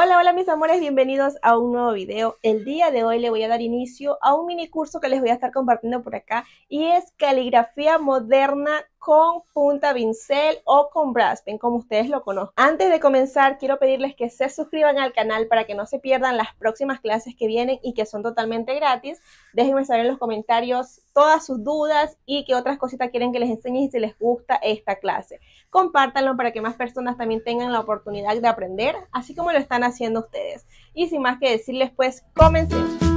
Hola, hola mis amores, bienvenidos a un nuevo video. El día de hoy le voy a dar inicio a un mini curso que les voy a estar compartiendo por acá y es caligrafía moderna con punta pincel o con brass como ustedes lo conocen. Antes de comenzar, quiero pedirles que se suscriban al canal para que no se pierdan las próximas clases que vienen y que son totalmente gratis. Déjenme saber en los comentarios todas sus dudas y qué otras cositas quieren que les enseñe y si les gusta esta clase. Compártanlo para que más personas también tengan la oportunidad de aprender, así como lo están haciendo ustedes. Y sin más que decirles, pues comencemos.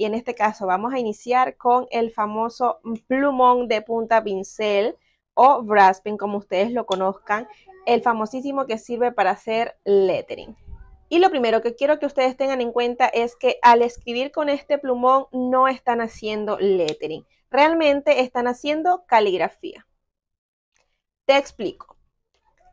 Y en este caso vamos a iniciar con el famoso plumón de punta pincel o Brasping, como ustedes lo conozcan, el famosísimo que sirve para hacer lettering. Y lo primero que quiero que ustedes tengan en cuenta es que al escribir con este plumón no están haciendo lettering, realmente están haciendo caligrafía. Te explico.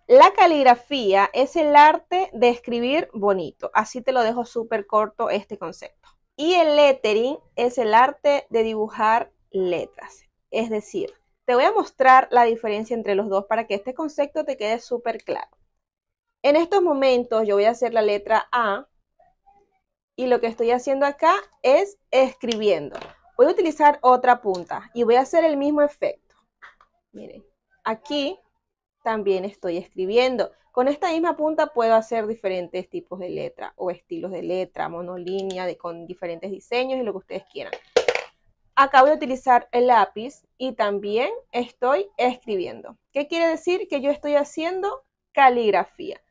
La caligrafía es el arte de escribir bonito, así te lo dejo súper corto este concepto. Y el lettering es el arte de dibujar letras. Es decir, te voy a mostrar la diferencia entre los dos para que este concepto te quede súper claro. En estos momentos yo voy a hacer la letra A y lo que estoy haciendo acá es escribiendo. Voy a utilizar otra punta y voy a hacer el mismo efecto. Miren, aquí también estoy escribiendo, con esta misma punta puedo hacer diferentes tipos de letra o estilos de letra, monolínea, con diferentes diseños y lo que ustedes quieran. Acabo de utilizar el lápiz y también estoy escribiendo. ¿Qué quiere decir? Que yo estoy haciendo caligrafía.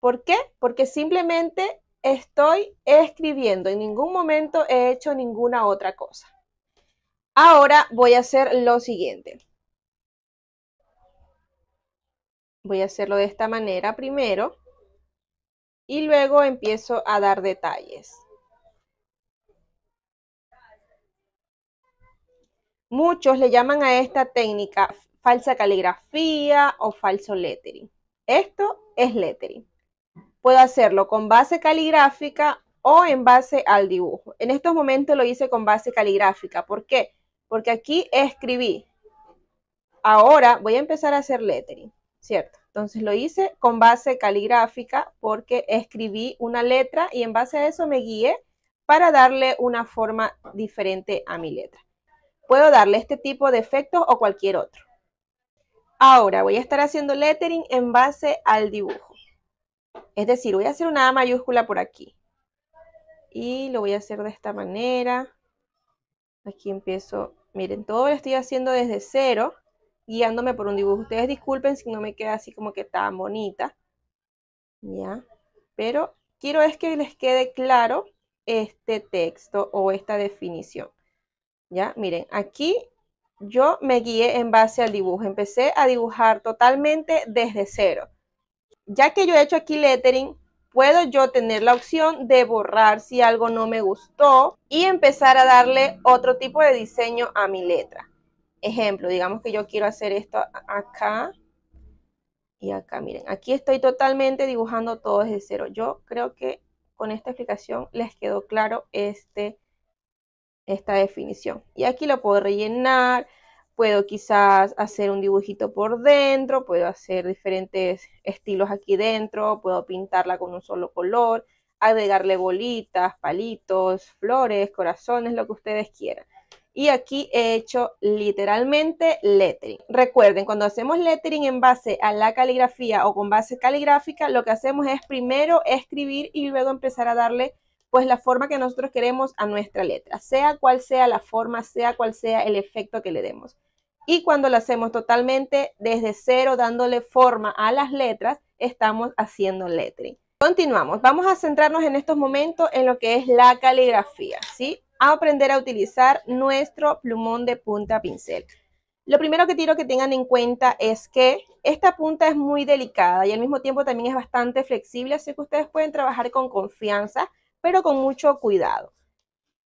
¿Por qué? Porque simplemente estoy escribiendo. En ningún momento he hecho ninguna otra cosa. Ahora voy a hacer lo siguiente. Voy a hacerlo de esta manera primero y luego empiezo a dar detalles. Muchos le llaman a esta técnica falsa caligrafía o falso lettering. Esto es lettering. Puedo hacerlo con base caligráfica o en base al dibujo. En estos momentos lo hice con base caligráfica. ¿Por qué? Porque aquí escribí. Ahora voy a empezar a hacer lettering. ¿cierto? Entonces lo hice con base caligráfica porque escribí una letra y en base a eso me guié para darle una forma diferente a mi letra. Puedo darle este tipo de efectos o cualquier otro. Ahora voy a estar haciendo lettering en base al dibujo. Es decir, voy a hacer una A mayúscula por aquí. Y lo voy a hacer de esta manera. Aquí empiezo. Miren, todo lo estoy haciendo desde cero guiándome por un dibujo. Ustedes disculpen si no me queda así como que tan bonita. ¿Ya? Pero quiero es que les quede claro este texto o esta definición. ¿Ya? Miren, aquí yo me guié en base al dibujo. Empecé a dibujar totalmente desde cero. Ya que yo he hecho aquí lettering, puedo yo tener la opción de borrar si algo no me gustó y empezar a darle otro tipo de diseño a mi letra. Ejemplo, digamos que yo quiero hacer esto acá y acá. Miren, aquí estoy totalmente dibujando todo desde cero. Yo creo que con esta explicación les quedó claro este, esta definición. Y aquí lo puedo rellenar, puedo quizás hacer un dibujito por dentro, puedo hacer diferentes estilos aquí dentro, puedo pintarla con un solo color, agregarle bolitas, palitos, flores, corazones, lo que ustedes quieran y aquí he hecho literalmente lettering. Recuerden, cuando hacemos lettering en base a la caligrafía o con base caligráfica, lo que hacemos es primero escribir y luego empezar a darle pues la forma que nosotros queremos a nuestra letra, sea cual sea la forma, sea cual sea el efecto que le demos. Y cuando lo hacemos totalmente desde cero, dándole forma a las letras, estamos haciendo lettering. Continuamos, vamos a centrarnos en estos momentos en lo que es la caligrafía, ¿sí? a aprender a utilizar nuestro plumón de punta pincel. Lo primero que quiero que tengan en cuenta es que esta punta es muy delicada y al mismo tiempo también es bastante flexible, así que ustedes pueden trabajar con confianza, pero con mucho cuidado.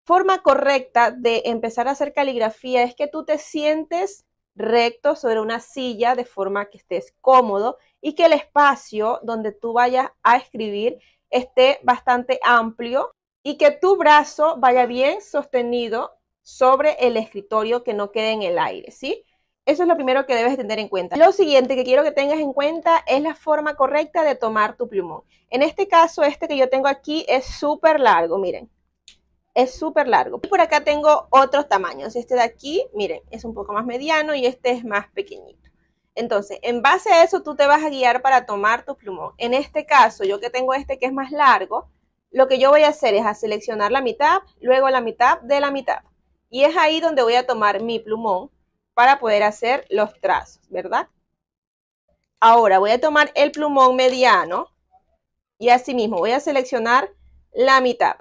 Forma correcta de empezar a hacer caligrafía es que tú te sientes recto sobre una silla de forma que estés cómodo y que el espacio donde tú vayas a escribir esté bastante amplio y que tu brazo vaya bien sostenido sobre el escritorio, que no quede en el aire, ¿sí? Eso es lo primero que debes tener en cuenta. Lo siguiente que quiero que tengas en cuenta es la forma correcta de tomar tu plumón. En este caso, este que yo tengo aquí es súper largo, miren. Es súper largo. Y por acá tengo otros tamaños. Este de aquí, miren, es un poco más mediano y este es más pequeñito. Entonces, en base a eso, tú te vas a guiar para tomar tu plumón. En este caso, yo que tengo este que es más largo, lo que yo voy a hacer es a seleccionar la mitad, luego la mitad de la mitad. Y es ahí donde voy a tomar mi plumón para poder hacer los trazos, ¿verdad? Ahora voy a tomar el plumón mediano y así mismo voy a seleccionar la mitad.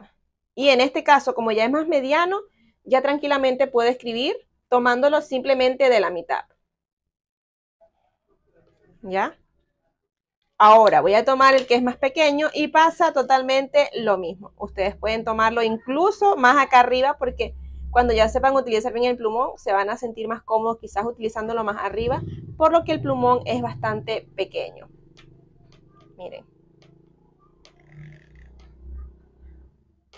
Y en este caso, como ya es más mediano, ya tranquilamente puedo escribir tomándolo simplemente de la mitad. ¿Ya? Ahora voy a tomar el que es más pequeño y pasa totalmente lo mismo. Ustedes pueden tomarlo incluso más acá arriba porque cuando ya sepan utilizar bien el plumón se van a sentir más cómodos quizás utilizándolo más arriba, por lo que el plumón es bastante pequeño. Miren.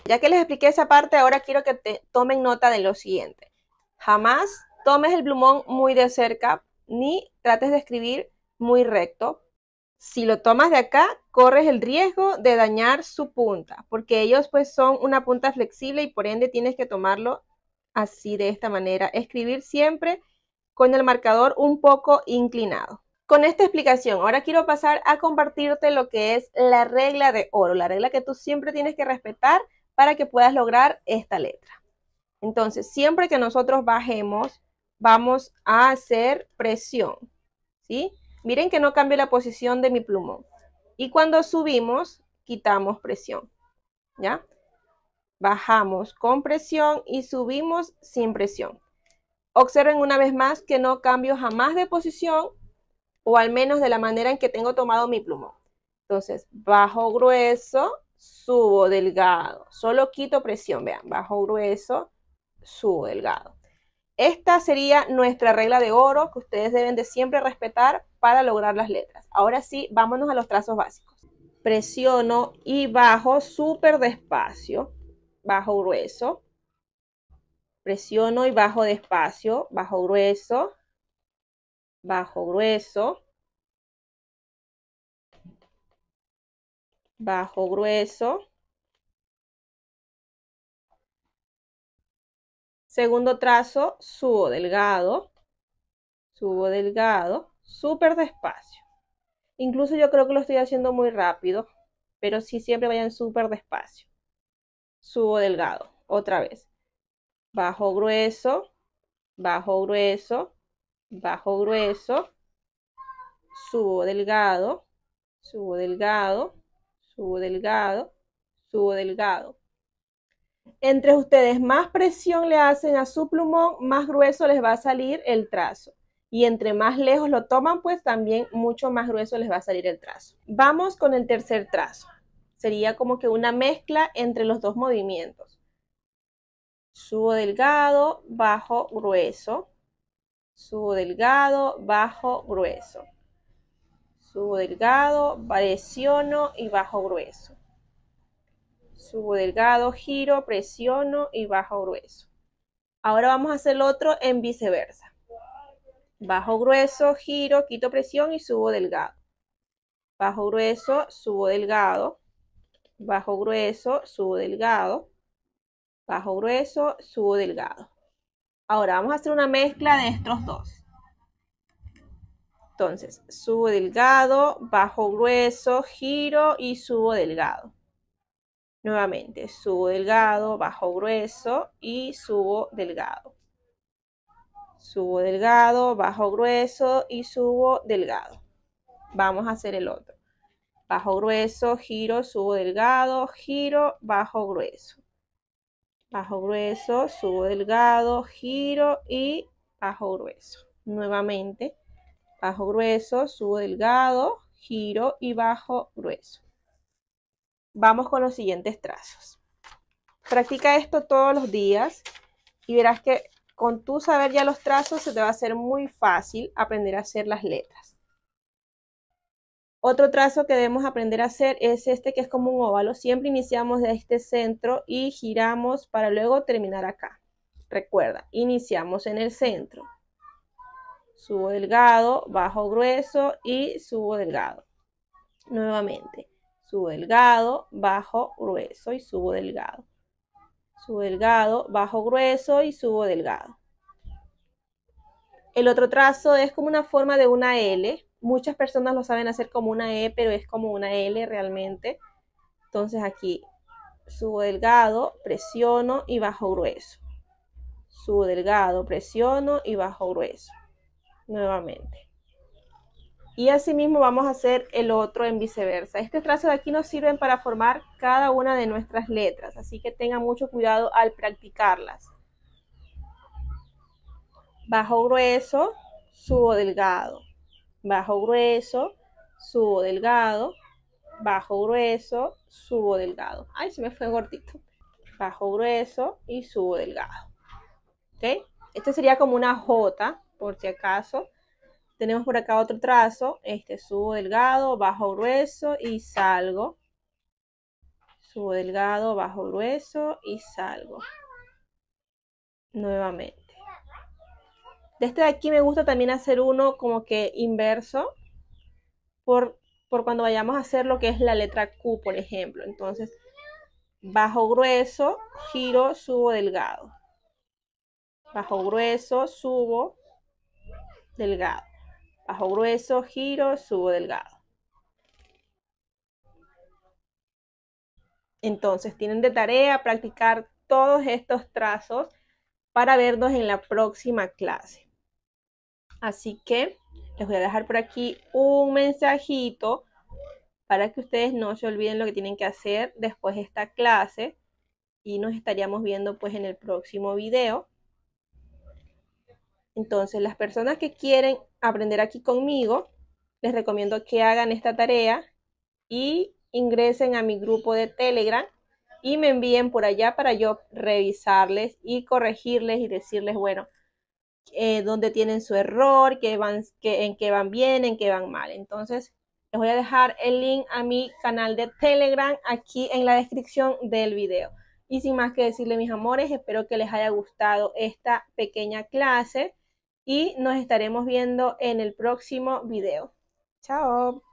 Ya que les expliqué esa parte, ahora quiero que tomen nota de lo siguiente. Jamás tomes el plumón muy de cerca ni trates de escribir muy recto si lo tomas de acá, corres el riesgo de dañar su punta, porque ellos pues son una punta flexible y por ende tienes que tomarlo así de esta manera. Escribir siempre con el marcador un poco inclinado. Con esta explicación, ahora quiero pasar a compartirte lo que es la regla de oro, la regla que tú siempre tienes que respetar para que puedas lograr esta letra. Entonces, siempre que nosotros bajemos, vamos a hacer presión, ¿sí? Miren que no cambio la posición de mi plumón. Y cuando subimos, quitamos presión. ¿Ya? Bajamos con presión y subimos sin presión. Observen una vez más que no cambio jamás de posición o al menos de la manera en que tengo tomado mi plumón. Entonces, bajo grueso, subo delgado. Solo quito presión, vean, bajo grueso, subo delgado. Esta sería nuestra regla de oro que ustedes deben de siempre respetar para lograr las letras. Ahora sí, vámonos a los trazos básicos. Presiono y bajo súper despacio, bajo grueso. Presiono y bajo despacio, bajo grueso, bajo grueso, bajo grueso. Segundo trazo, subo delgado, subo delgado súper despacio. Incluso yo creo que lo estoy haciendo muy rápido, pero sí siempre vayan súper despacio. Subo delgado, otra vez. Bajo grueso, bajo grueso, bajo grueso. Subo delgado, subo delgado, subo delgado, subo delgado. Entre ustedes más presión le hacen a su plumón, más grueso les va a salir el trazo y entre más lejos lo toman, pues también mucho más grueso les va a salir el trazo. Vamos con el tercer trazo. Sería como que una mezcla entre los dos movimientos. Subo delgado, bajo grueso. Subo delgado, bajo grueso. Subo delgado, presiono y bajo grueso. Subo delgado, giro, presiono y bajo grueso. Ahora vamos a hacer el otro en viceversa Bajo grueso, giro, quito presión y subo delgado. Bajo grueso, subo delgado. Bajo grueso, subo delgado. Bajo grueso, subo delgado. Ahora vamos a hacer una mezcla de estos dos. Entonces, subo delgado, bajo grueso, giro y subo delgado. Nuevamente, subo delgado, bajo grueso y subo delgado. Subo delgado, bajo grueso y subo delgado. Vamos a hacer el otro. Bajo grueso, giro, subo delgado, giro, bajo grueso. Bajo grueso, subo delgado, giro y bajo grueso. Nuevamente, bajo grueso, subo delgado, giro y bajo grueso. Vamos con los siguientes trazos. Practica esto todos los días y verás que con tú saber ya los trazos se te va a hacer muy fácil aprender a hacer las letras. Otro trazo que debemos aprender a hacer es este que es como un óvalo. Siempre iniciamos de este centro y giramos para luego terminar acá. Recuerda, iniciamos en el centro. Subo delgado, bajo grueso y subo delgado. Nuevamente, subo delgado, bajo grueso y subo delgado subo delgado, bajo grueso y subo delgado. El otro trazo es como una forma de una L. Muchas personas lo saben hacer como una E, pero es como una L realmente. Entonces aquí subo delgado, presiono y bajo grueso. Subo delgado, presiono y bajo grueso. Nuevamente y asimismo vamos a hacer el otro en viceversa. Este trazo de aquí nos sirven para formar cada una de nuestras letras, así que tengan mucho cuidado al practicarlas. Bajo grueso, subo delgado. Bajo grueso, subo delgado. Bajo grueso, subo delgado. Ay, se me fue gordito. Bajo grueso y subo delgado. ¿Ok? Este sería como una J, por si acaso. Tenemos por acá otro trazo, este subo delgado, bajo grueso y salgo. Subo delgado, bajo grueso y salgo. Nuevamente. De este de aquí me gusta también hacer uno como que inverso por, por cuando vayamos a hacer lo que es la letra Q, por ejemplo. Entonces, bajo grueso, giro, subo delgado. Bajo grueso, subo delgado. Bajo grueso, giro, subo delgado. Entonces tienen de tarea practicar todos estos trazos para vernos en la próxima clase. Así que les voy a dejar por aquí un mensajito para que ustedes no se olviden lo que tienen que hacer después de esta clase y nos estaríamos viendo pues en el próximo video. Entonces las personas que quieren aprender aquí conmigo, les recomiendo que hagan esta tarea y ingresen a mi grupo de Telegram y me envíen por allá para yo revisarles y corregirles y decirles, bueno, eh, dónde tienen su error, que van, que, en qué van bien, en qué van mal. Entonces, les voy a dejar el link a mi canal de Telegram aquí en la descripción del video. Y sin más que decirle, mis amores, espero que les haya gustado esta pequeña clase y nos estaremos viendo en el próximo video. Chao.